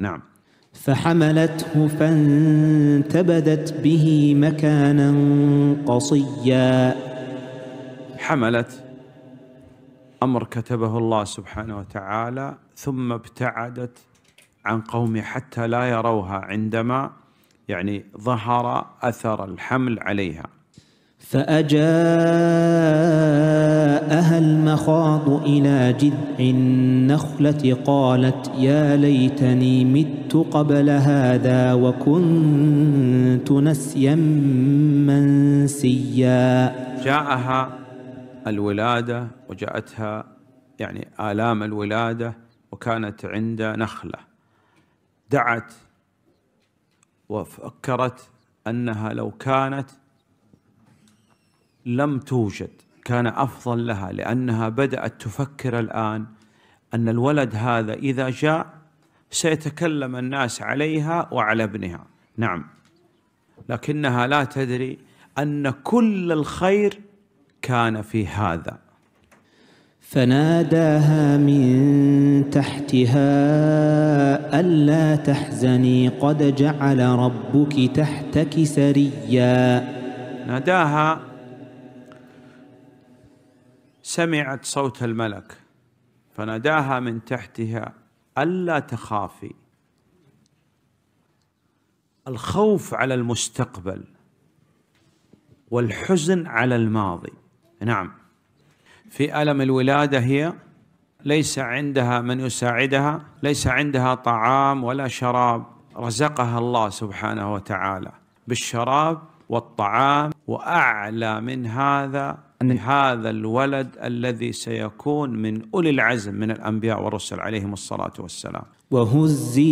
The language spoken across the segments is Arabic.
نعم فحملته فانتبذت به مكانا قصيا حملت امر كتبه الله سبحانه وتعالى ثم ابتعدت عن قومه حتى لا يروها عندما يعني ظهر اثر الحمل عليها فأجاءها المخاض إلى جذع النخلة قالت يا ليتني مت قبل هذا وكنت نسيا منسيا جاءها الولادة وجاءتها يعني آلام الولادة وكانت عند نخلة دعت وفكرت أنها لو كانت لم توجد كان افضل لها لانها بدات تفكر الان ان الولد هذا اذا جاء سيتكلم الناس عليها وعلى ابنها نعم لكنها لا تدري ان كل الخير كان في هذا فناداها من تحتها الا تحزني قد جعل ربك تحتك سريا ناداها سمعت صوت الملك فناداها من تحتها ألا تخافي الخوف على المستقبل والحزن على الماضي نعم في ألم الولادة هي ليس عندها من يساعدها ليس عندها طعام ولا شراب رزقها الله سبحانه وتعالى بالشراب والطعام وأعلى من هذا أن هذا الولد الذي سيكون من أولي العزم من الأنبياء والرسل عليهم الصلاة والسلام وهزي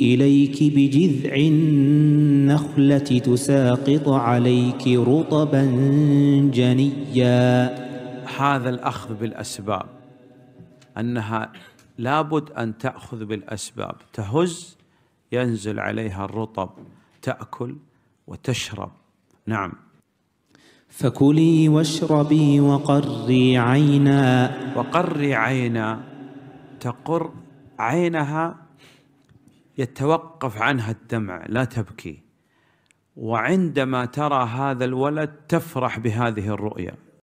إليك بجذع النخلة تساقط عليك رطبا جنيا هذا الأخذ بالأسباب أنها لابد أن تأخذ بالأسباب تهز ينزل عليها الرطب تأكل وتشرب نعم فكلي واشربي وقري عينا وقري عينا تقر عينها يتوقف عنها الدمع لا تبكي وعندما ترى هذا الولد تفرح بهذه الرؤيا